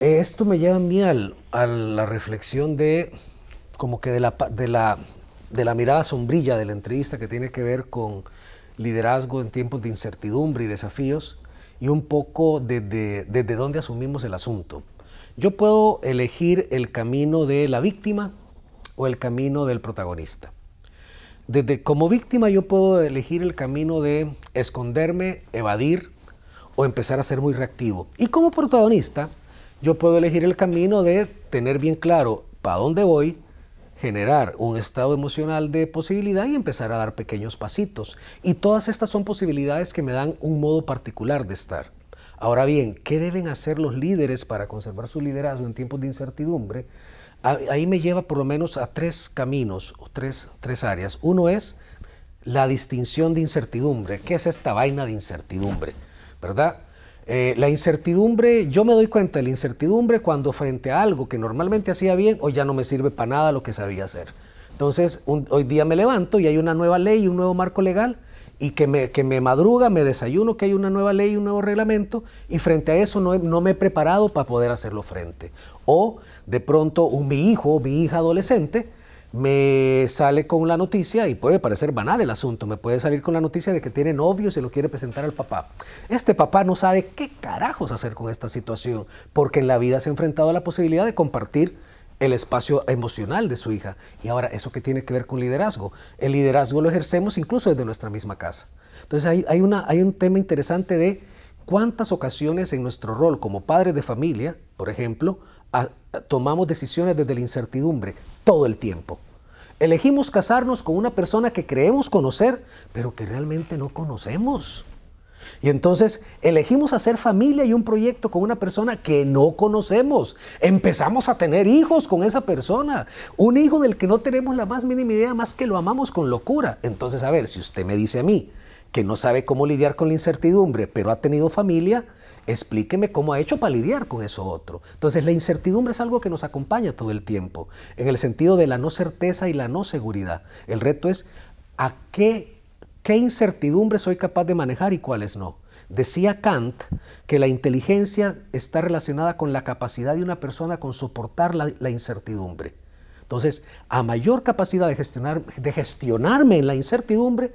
Esto me lleva a mí a la reflexión de como que de la, mirada sombrilla de la entrevista que tiene que ver con liderazgo en tiempos de incertidumbre y desafíos y un poco desde, de, dónde asumimos el asunto. Yo puedo elegir el camino de la víctima o el camino del protagonista. Desde como víctima yo puedo elegir el camino de esconderme, evadir o empezar a ser muy reactivo. Y como protagonista, yo puedo elegir el camino de tener bien claro para dónde voy, generar un estado emocional de posibilidad y empezar a dar pequeños pasitos. Y todas estas son posibilidades que me dan un modo particular de estar. Ahora bien, ¿qué deben hacer los líderes para conservar su liderazgo en tiempos de incertidumbre? Ahí me lleva por lo menos a tres caminos o tres, tres áreas. Uno es la distinción de incertidumbre. ¿Qué es esta vaina de incertidumbre? ¿Verdad? Eh, la incertidumbre, yo me doy cuenta de la incertidumbre cuando frente a algo que normalmente hacía bien, o ya no me sirve para nada lo que sabía hacer. Entonces, hoy día me levanto y hay una nueva ley, un nuevo marco legal, y que me, que me madruga, me desayuno que hay una nueva ley, un nuevo reglamento, y frente a eso no, no me he preparado para poder hacerlo frente. O de pronto un, mi hijo o mi hija adolescente me sale con la noticia, y puede parecer banal el asunto, me puede salir con la noticia de que tiene novio y se lo quiere presentar al papá. Este papá no sabe qué carajos hacer con esta situación, porque en la vida se ha enfrentado a la posibilidad de compartir el espacio emocional de su hija. Y ahora, ¿eso qué tiene que ver con liderazgo? El liderazgo lo ejercemos incluso desde nuestra misma casa. Entonces hay, hay, una, hay un tema interesante de ¿Cuántas ocasiones en nuestro rol como padres de familia, por ejemplo, tomamos decisiones desde la incertidumbre todo el tiempo? Elegimos casarnos con una persona que creemos conocer, pero que realmente no conocemos. Y entonces elegimos hacer familia y un proyecto con una persona que no conocemos. Empezamos a tener hijos con esa persona. Un hijo del que no tenemos la más mínima idea, más que lo amamos con locura. Entonces, a ver, si usted me dice a mí que no sabe cómo lidiar con la incertidumbre, pero ha tenido familia, explíqueme cómo ha hecho para lidiar con eso otro. Entonces la incertidumbre es algo que nos acompaña todo el tiempo, en el sentido de la no certeza y la no seguridad. El reto es a qué, qué incertidumbre soy capaz de manejar y cuáles no. Decía Kant que la inteligencia está relacionada con la capacidad de una persona con soportar la, incertidumbre. Entonces, a mayor capacidad de, gestionar, de gestionarme en la incertidumbre,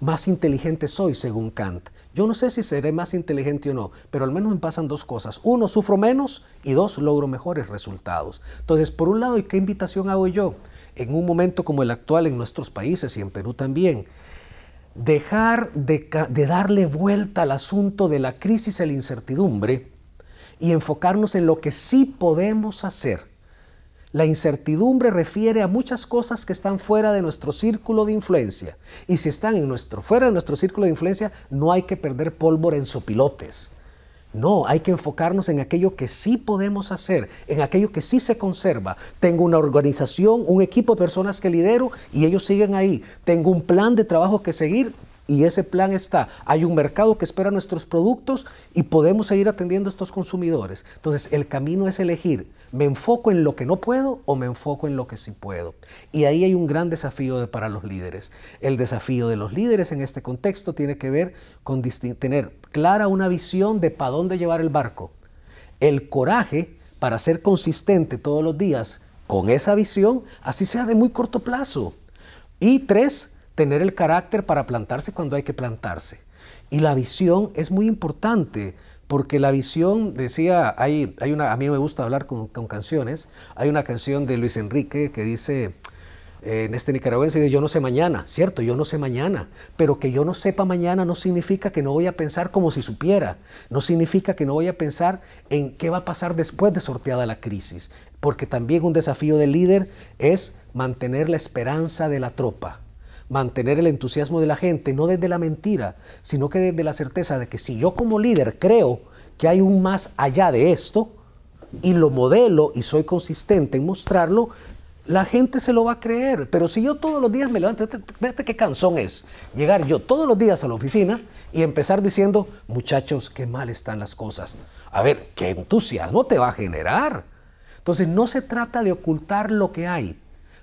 más inteligente soy, según Kant. Yo no sé si seré más inteligente o no, pero al menos me pasan dos cosas. Uno, sufro menos y dos, logro mejores resultados. Entonces, por un lado, ¿y qué invitación hago yo? En un momento como el actual en nuestros países y en Perú también, dejar de, darle vuelta al asunto de la crisis y la incertidumbre y enfocarnos en lo que sí podemos hacer la incertidumbre refiere a muchas cosas que están fuera de nuestro círculo de influencia. Y si están en nuestro, fuera de nuestro círculo de influencia, no hay que perder pólvora en sopilotes. No, hay que enfocarnos en aquello que sí podemos hacer, en aquello que sí se conserva. Tengo una organización, un equipo de personas que lidero y ellos siguen ahí. Tengo un plan de trabajo que seguir, y ese plan está. Hay un mercado que espera nuestros productos y podemos seguir atendiendo a estos consumidores. Entonces, el camino es elegir, ¿me enfoco en lo que no puedo o me enfoco en lo que sí puedo? Y ahí hay un gran desafío para los líderes. El desafío de los líderes en este contexto tiene que ver con tener clara una visión de para dónde llevar el barco. El coraje para ser consistente todos los días con esa visión, así sea de muy corto plazo. Y tres, tener el carácter para plantarse cuando hay que plantarse. Y la visión es muy importante, porque la visión, decía, hay, hay una, a mí me gusta hablar con, con canciones, hay una canción de Luis Enrique que dice, eh, en este nicaragüense yo no sé mañana, cierto, yo no sé mañana, pero que yo no sepa mañana no significa que no voy a pensar como si supiera, no significa que no voy a pensar en qué va a pasar después de sorteada la crisis, porque también un desafío del líder es mantener la esperanza de la tropa, mantener el entusiasmo de la gente, no desde la mentira, sino que desde la certeza de que si yo como líder creo que hay un más allá de esto y lo modelo y soy consistente en mostrarlo, la gente se lo va a creer. Pero si yo todos los días me levanto, vete qué canzón es llegar yo todos los días a la oficina y empezar diciendo, muchachos, qué mal están las cosas. A ver, qué entusiasmo te va a generar. Entonces no se trata de ocultar lo que hay,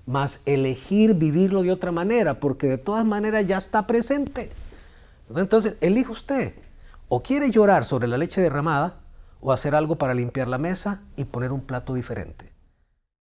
más elegir vivirlo de otra manera, porque de todas maneras ya está presente. Entonces, elige usted. O quiere llorar sobre la leche derramada, o hacer algo para limpiar la mesa y poner un plato diferente.